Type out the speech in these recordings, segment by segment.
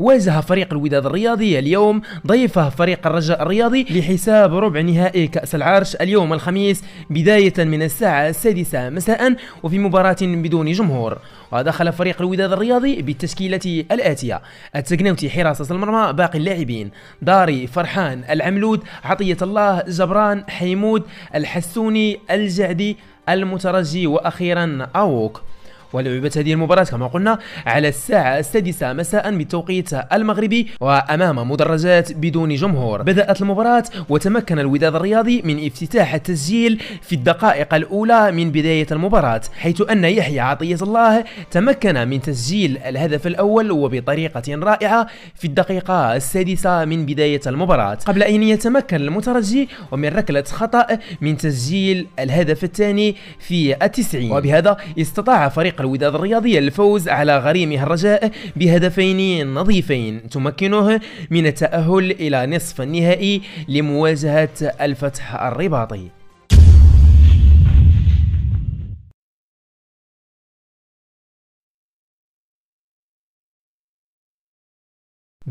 واجه فريق الوداد الرياضي اليوم ضيفه فريق الرجاء الرياضي لحساب ربع نهائي كأس العرش اليوم الخميس بداية من الساعة السادسة مساء وفي مباراة بدون جمهور ودخل فريق الوداد الرياضي بالتشكيلة الآتية التقنوتي حراسة المرمى باقي اللاعبين داري فرحان العملود عطية الله جبران حيمود الحسوني الجعدي المترجي وأخيرا أوك ولعبت هذه المباراة كما قلنا على الساعة السادسة مساء بالتوقيت المغربي وأمام مدرجات بدون جمهور بدأت المباراة وتمكن الوداد الرياضي من افتتاح التسجيل في الدقائق الأولى من بداية المباراة حيث أن يحيى عطية الله تمكن من تسجيل الهدف الأول وبطريقة رائعة في الدقيقة السادسة من بداية المباراة قبل أن يتمكن المترجي ومن ركلة خطأ من تسجيل الهدف الثاني في التسعين وبهذا استطاع فريق فريق الوداد الرياضي الفوز على غريمه الرجاء بهدفين نظيفين تمكنه من التأهل إلى نصف النهائي لمواجهة الفتح الرباطي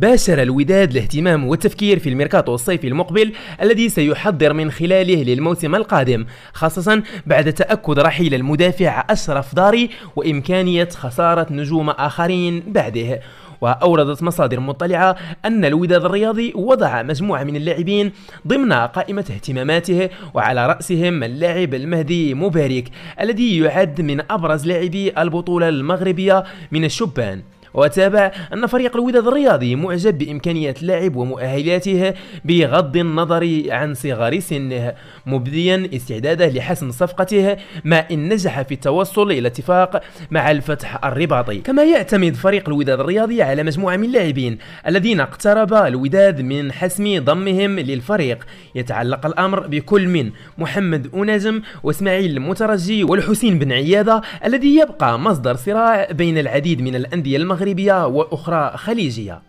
باشر الوداد الاهتمام والتفكير في الميركاتو الصيفي المقبل الذي سيحضر من خلاله للموسم القادم خاصة بعد تأكد رحيل المدافع أشرف داري وإمكانية خسارة نجوم آخرين بعده وأوردت مصادر مطلعة أن الوداد الرياضي وضع مجموعة من اللاعبين ضمن قائمة اهتماماته وعلى رأسهم اللاعب المهدي مبارك الذي يعد من أبرز لاعبي البطولة المغربية من الشبان وتابع أن فريق الوداد الرياضي معجب بإمكانيات اللاعب ومؤهلاته بغض النظر عن صغر سنه مبديا استعداده لحسم صفقته مع إن نجح في التوصل إلى اتفاق مع الفتح الرباطي كما يعتمد فريق الوداد الرياضي على مجموعة من اللاعبين الذين اقترب الوداد من حسم ضمهم للفريق يتعلق الأمر بكل من محمد أونجم واسماعيل المترجي والحسين بن عيادة الذي يبقى مصدر صراع بين العديد من الأندية المغربية مغربية وأخرى خليجية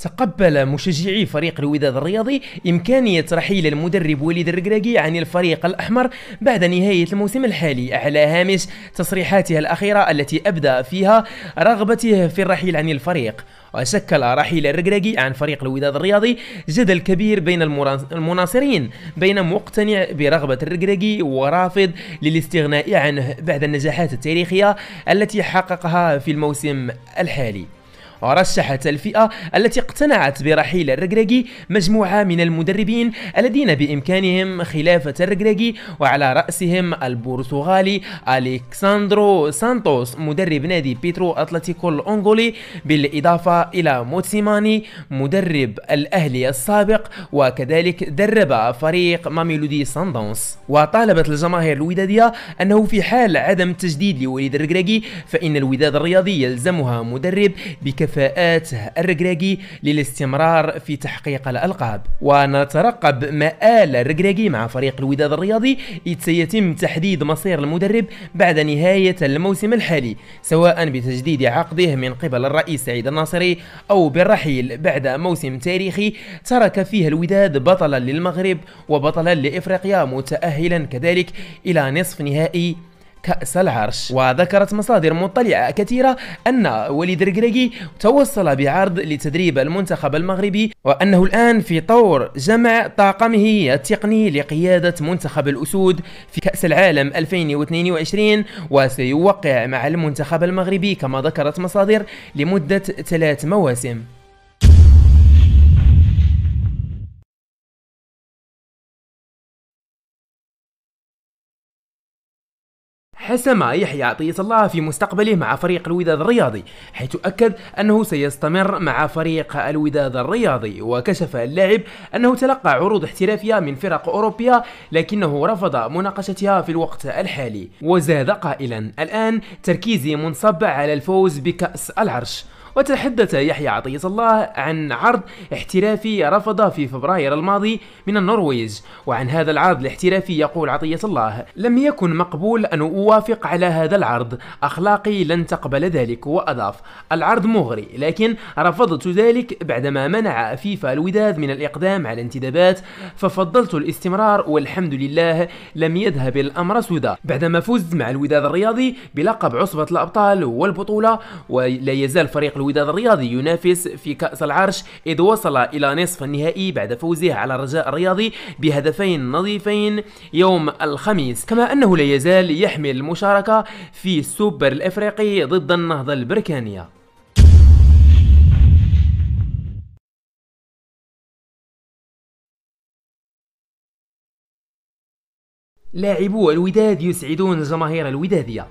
تقبل مشجعي فريق الوداد الرياضي إمكانية رحيل المدرب وليد الركراكي عن الفريق الأحمر بعد نهاية الموسم الحالي على هامش تصريحاته الأخيرة التي أبدى فيها رغبته في الرحيل عن الفريق وشكل رحيل الركراكي عن فريق الوداد الرياضي جدل كبير بين المناصرين بين مقتنع برغبة الركراكي ورافض للاستغناء عنه بعد النجاحات التاريخية التي حققها في الموسم الحالي رشحت الفئة التي اقتنعت برحيل الرجراجي مجموعة من المدربين الذين بإمكانهم خلافة الرجراجي وعلى رأسهم البرتغالي أليكساندرو سانتوس مدرب نادي بيترو أتلتيكو الأنغولي بالإضافة إلى موتسيماني مدرب الأهلي السابق وكذلك درب فريق ماميلودي ساندونس وطالبت الجماهير الودادية أنه في حال عدم تجديد لوليد الرجراجي فإن الوداد الرياضي يلزمها مدرب بكفاءة كفاءات الركراكي للاستمرار في تحقيق الألقاب ونترقب مآل الركراكي مع فريق الوداد الرياضي إذ سيتم تحديد مصير المدرب بعد نهاية الموسم الحالي سواء بتجديد عقده من قبل الرئيس سعيد الناصري أو بالرحيل بعد موسم تاريخي ترك فيه الوداد بطلا للمغرب وبطلا لإفريقيا متأهلا كذلك إلى نصف نهائي كأس العرش وذكرت مصادر مطلعة كثيرة أن وليد ركراكي توصل بعرض لتدريب المنتخب المغربي وأنه الآن في طور جمع طاقمه التقني لقيادة منتخب الأسود في كأس العالم 2022 وسيوقع مع المنتخب المغربي كما ذكرت مصادر لمدة ثلاث مواسم حسم يحيى عطية الله في مستقبله مع فريق الوداد الرياضي حيث أكد أنه سيستمر مع فريق الوداد الرياضي وكشف اللاعب أنه تلقى عروض احترافية من فرق أوروبية لكنه رفض مناقشتها في الوقت الحالي وزاد قائلا الآن تركيزي منصب على الفوز بكأس العرش وتحدث يحيى عطية الله عن عرض احترافي رفضه في فبراير الماضي من النرويج وعن هذا العرض الاحترافي يقول عطية الله لم يكن مقبول أن أوافق على هذا العرض أخلاقي لن تقبل ذلك وأضاف العرض مغري لكن رفضت ذلك بعدما منع فيفا الوداد من الإقدام على انتدابات ففضلت الاستمرار والحمد لله لم يذهب الأمر سدى بعدما فزت مع الوداد الرياضي بلقب عصبة الأبطال والبطولة ولا يزال فريق الوداد الوداد الرياضي ينافس في كأس العرش إذ وصل إلى نصف النهائي بعد فوزه على الرجاء الرياضي بهدفين نظيفين يوم الخميس كما أنه لا يزال يحمل المشاركة في السوبر الإفريقي ضد النهضة البركانية لاعبو الوداد يسعدون الجماهير الودادية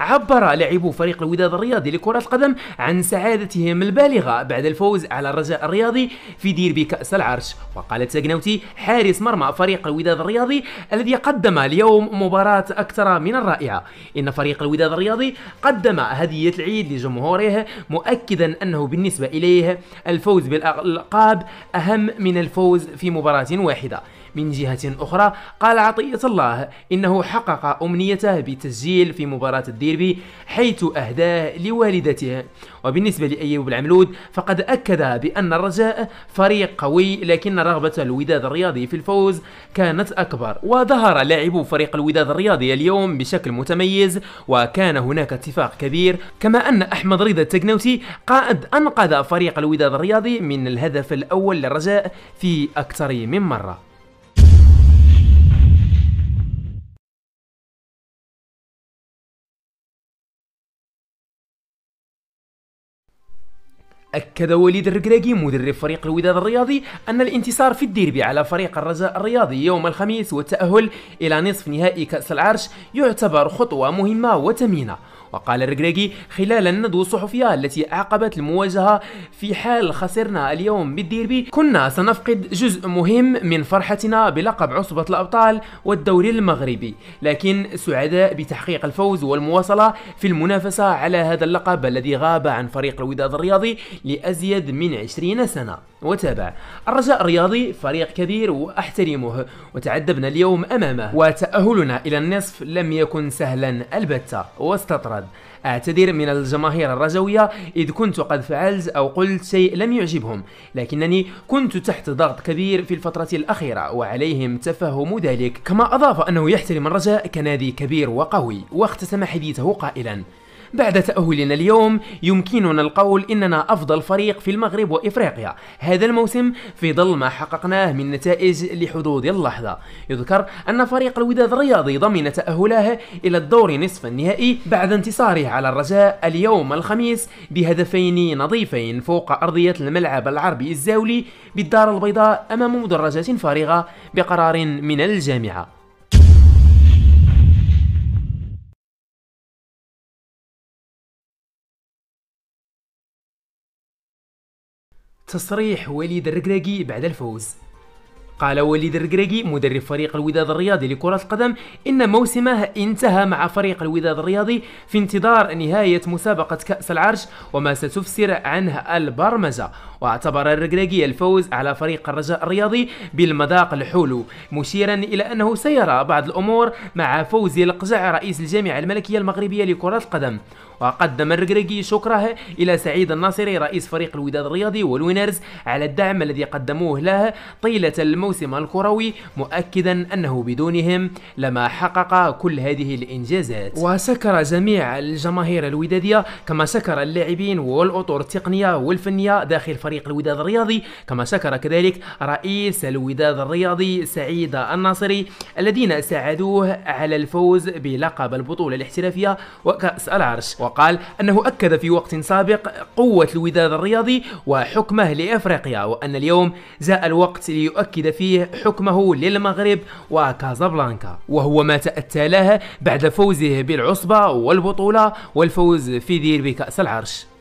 عبر لاعبو فريق الوداد الرياضي لكرة القدم عن سعادتهم البالغة بعد الفوز على الرجاء الرياضي في ديربي كأس العرش وقال تاجناوتي حارس مرمى فريق الوداد الرياضي الذي قدم اليوم مباراة أكثر من الرائعة إن فريق الوداد الرياضي قدم هدية العيد لجمهوره مؤكدا أنه بالنسبة إليه الفوز بالألقاب أهم من الفوز في مباراة واحدة من جهة أخرى قال عطية الله إنه حقق أمنيته بتسجيل في مباراة الديربي حيث أهداه لوالدته وبالنسبة لأيوب العملود فقد أكد بأن الرجاء فريق قوي لكن رغبة الوداد الرياضي في الفوز كانت أكبر وظهر لاعبو فريق الوداد الرياضي اليوم بشكل متميز وكان هناك اتفاق كبير كما أن أحمد رضا التقنوتي قائد أنقذ فريق الوداد الرياضي من الهدف الأول للرجاء في أكثر من مرة أكد وليد الركراكي مدرب فريق الوداد الرياضي أن الانتصار في الديربي على فريق الرجاء الرياضي يوم الخميس والتأهل إلى نصف نهائي كأس العرش يعتبر خطوة مهمة وثمينة وقال الرجراجي خلال الندوة الصحفية التي أعقبت المواجهة في حال خسرنا اليوم بالديربي كنا سنفقد جزء مهم من فرحتنا بلقب عصبة الأبطال والدوري المغربي لكن سعداء بتحقيق الفوز والمواصلة في المنافسة على هذا اللقب الذي غاب عن فريق الوداد الرياضي لأزيد من 20 سنة وتابع الرجاء رياضي فريق كبير وأحترمه وتعذبنا اليوم أمامه وتأهلنا إلى النصف لم يكن سهلا البتة واستطرد أعتذر من الجماهير الرجوية إذ كنت قد فعلت أو قلت شيء لم يعجبهم لكنني كنت تحت ضغط كبير في الفترة الأخيرة وعليهم تفهم ذلك كما أضاف أنه يحترم الرجاء كنادي كبير وقوي واختتم حديثه قائلا بعد تأهلنا اليوم يمكننا القول إننا أفضل فريق في المغرب وإفريقيا هذا الموسم في ظل ما حققناه من نتائج لحدود اللحظة يذكر أن فريق الوداد الرياضي ضمن تأهله إلى الدور نصف النهائي بعد انتصاره على الرجاء اليوم الخميس بهدفين نظيفين فوق أرضية الملعب العربي الزاولي بالدار البيضاء أمام مدرجات فارغة بقرار من الجامعة تصريح وليد الركراكي بعد الفوز قال وليد الركراكي مدرب فريق الوداد الرياضي لكرة القدم إن موسمه انتهى مع فريق الوداد الرياضي في انتظار نهاية مسابقة كأس العرش وما ستفسر عنه البرمجة واعتبر الركراكي الفوز على فريق الرجاء الرياضي بالمذاق الحلو مشيرا إلى أنه سيرى بعض الأمور مع فوزي القزع رئيس الجامعة الملكية المغربية لكرة القدم وقدم الركراكي شكره إلى سعيد الناصري رئيس فريق الوداد الرياضي والوينرز على الدعم الذي قدموه له طيلة الموسم الكروي مؤكدا أنه بدونهم لما حقق كل هذه الإنجازات وشكر جميع الجماهير الودادية كما شكر اللاعبين والأطر التقنية والفنية داخل فريق فريق الوداد الرياضي كما شكر كذلك رئيس الوداد الرياضي سعيد الناصري الذين ساعدوه على الفوز بلقب البطولة الاحترافية وكأس العرش وقال أنه أكد في وقت سابق قوة الوداد الرياضي وحكمه لإفريقيا وأن اليوم جاء الوقت ليؤكد فيه حكمه للمغرب وكازابلانكا وهو ما تأتى له بعد فوزه بالعصبة والبطولة والفوز في ديربي كأس العرش